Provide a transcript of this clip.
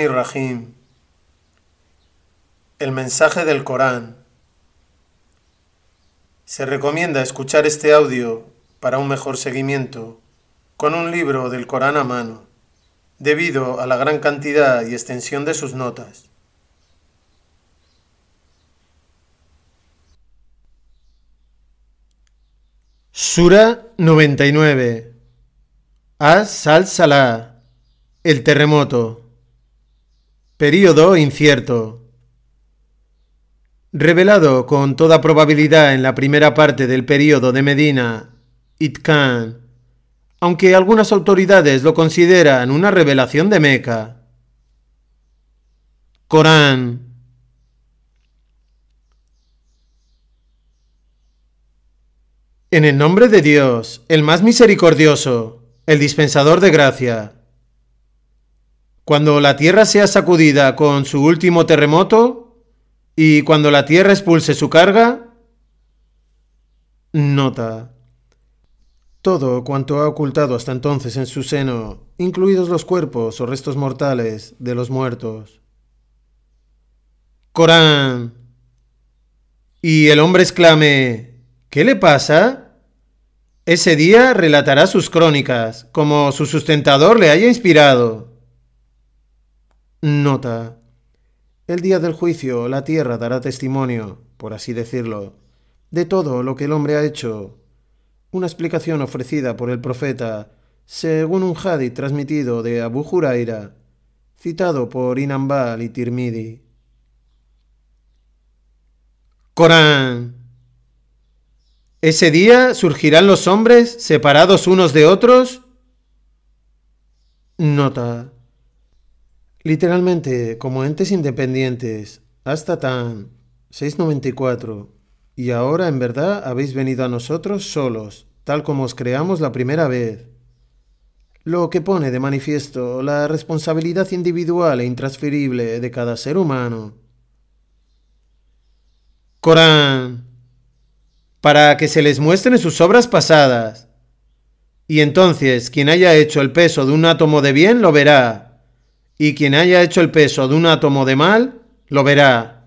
ir-Rahim. El mensaje del Corán. Se recomienda escuchar este audio para un mejor seguimiento con un libro del Corán a mano, debido a la gran cantidad y extensión de sus notas. Sura 99 As-Sal-Salah el terremoto. Período incierto. Revelado con toda probabilidad en la primera parte del período de Medina, Itkan, aunque algunas autoridades lo consideran una revelación de Meca. Corán. En el nombre de Dios, el más misericordioso, el dispensador de gracia. Cuando la tierra sea sacudida con su último terremoto y cuando la tierra expulse su carga, nota. Todo cuanto ha ocultado hasta entonces en su seno, incluidos los cuerpos o restos mortales de los muertos. Corán. Y el hombre exclame, ¿qué le pasa? Ese día relatará sus crónicas, como su sustentador le haya inspirado. Nota. El día del juicio la tierra dará testimonio, por así decirlo, de todo lo que el hombre ha hecho. Una explicación ofrecida por el profeta, según un hadith transmitido de Abu Huraira, citado por Inambal y Tirmidhi. Corán. Ese día surgirán los hombres separados unos de otros. Nota. Literalmente, como entes independientes, hasta tan 694, y ahora en verdad habéis venido a nosotros solos, tal como os creamos la primera vez. Lo que pone de manifiesto la responsabilidad individual e intransferible de cada ser humano. Corán, para que se les muestren sus obras pasadas. Y entonces quien haya hecho el peso de un átomo de bien lo verá y quien haya hecho el peso de un átomo de mal, lo verá